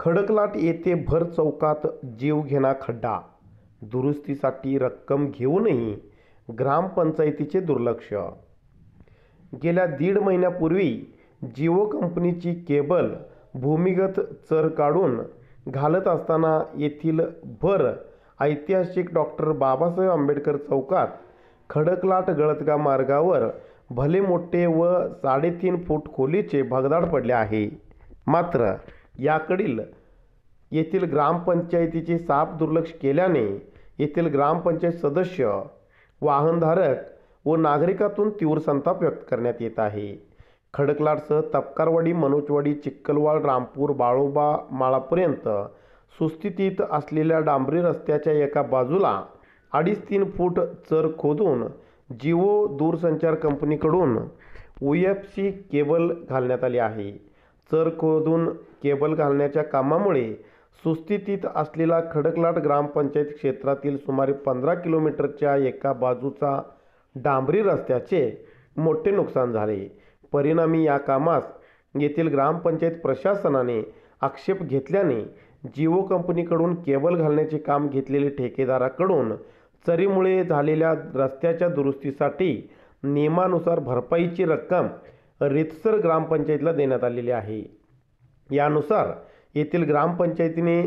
खडकलाट येथे भर चौकात जीवघेणा खड्डा दुरुस्तीसाठी रक्कम घेऊनही ग्रामपंचायतीचे दुर्लक्ष गेल्या दीड महिन्यापूर्वी जिओ कंपनीची केबल भूमिगत चर काढून घालत असताना येथील भर ऐतिहासिक डॉक्टर बाबासाहेब आंबेडकर चौकात खडकलाट गळतगा मार्गावर भले मोठे व साडेतीन फूट खोलीचे भगदाड पडले आहे मात्र याकडील येथील ग्रामपंचायतीचे साफ दुर्लक्ष केल्याने येथील ग्रामपंचायत सदस्य वाहनधारक व नागरिकातून तीव्र संताप व्यक्त करण्यात येत आहे खडकलाडसह तपकारवाडी मनोजवाडी चिक्कलवाड रामपूर बाळोबा माळापर्यंत सुस्थितीत असलेल्या डांबरी रस्त्याच्या एका बाजूला अडीच तीन फूट चर खोदून जिओ दूरसंचार कंपनीकडून ओ एफ सी केबल घालण्यात आली आहे चर खोदून केबल घालण्याच्या कामामुळे सुस्थितीत असलेला खडकलाट ग्रामपंचायत क्षेत्रातील सुमारे पंधरा किलोमीटरच्या एका बाजूचा डांबरी रस्त्याचे मोठे नुकसान झाले परिणामी या कामास येथील ग्रामपंचायत प्रशासनाने आक्षेप घेतल्याने जिओ कंपनीकडून केबल घालण्याचे काम घेतलेले ठेकेदाराकडून चरीमुळे झालेल्या रस्त्याच्या दुरुस्तीसाठी नियमानुसार भरपाईची रक्कम रितसर ग्रामपंचायतीला देण्यात आलेली आहे यानुसार येथील ग्रामपंचायतीने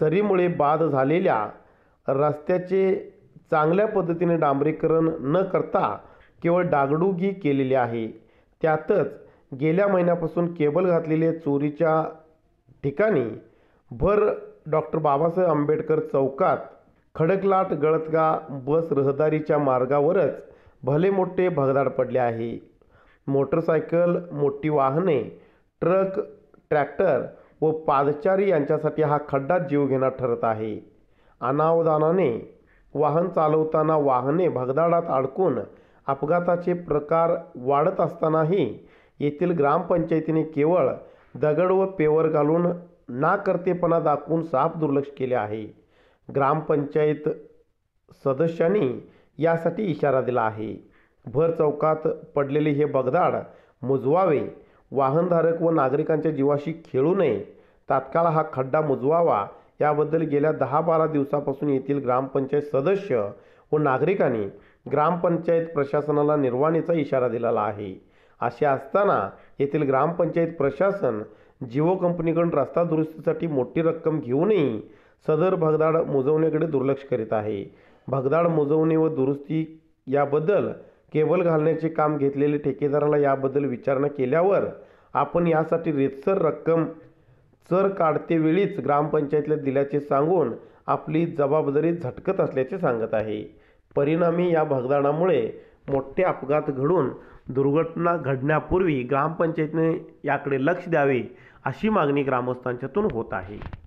चरीमुळे बाद झालेल्या रस्त्याचे चांगल्या पद्धतीने डांबरीकरण न करता केवळ डागडुगी केलेली आहे त्यातच गेल्या महिन्यापासून केबल घातलेले चोरीच्या ठिकाणी भर डॉक्टर बाबासाहेब आंबेडकर चौकात खडकलाट गळतगा बस रहदारीच्या मार्गावरच भले मोठे भगदाड पडले आहे मोटरसायकल मोठी वाहने ट्रक ट्रॅक्टर व पादचारी यांच्यासाठी हा खड्डा जीवघेणा ठरत आहे अनावधानाने वाहन चालवताना वाहने भगदाडात अडकून अपघाताचे प्रकार वाढत असतानाही येथील ग्रामपंचायतीने केवळ दगड व पेवर घालून नाकर्तेपणा दाखवून साफ दुर्लक्ष केले आहे ग्रामपंचायत सदस्यांनी यासाठी इशारा दिला आहे भर चौकात पडलेले हे बगदाड मुजवावे वाहनधारक व नागरिकांच्या जीवाशी खेळू नये तात्काळ हा खड्डा मुजवावा याबद्दल गेल्या दहा बारा दिवसापासून येथील ग्रामपंचायत सदस्य व नागरिकांनी ग्रामपंचायत प्रशासनाला निर्वाणीचा इशारा दिलेला आहे असे असताना येथील ग्रामपंचायत प्रशासन जिओ कंपनीकडून रस्ता दुरुस्तीसाठी मोठी रक्कम घेऊनही सदर भगदाड मुजवण्याकडे दुर्लक्ष करीत आहे भगदाड मुजवणे व दुरुस्ती याबद्दल केबल घालण्याचे काम घेतलेले ठेकेदाराला याबद्दल विचारणा केल्यावर आपण यासाठी रेतसर रक्कम चर वेळीच ग्रामपंचायतीला दिल्याचे सांगून आपली जबाबदारी झटकत असल्याचे सांगत आहे परिणामी या भगदाणामुळे मोठे अपघात घडून दुर्घटना घडण्यापूर्वी ग्रामपंचायतीने याकडे लक्ष द्यावे अशी मागणी ग्रामस्थांच्यातून होत आहे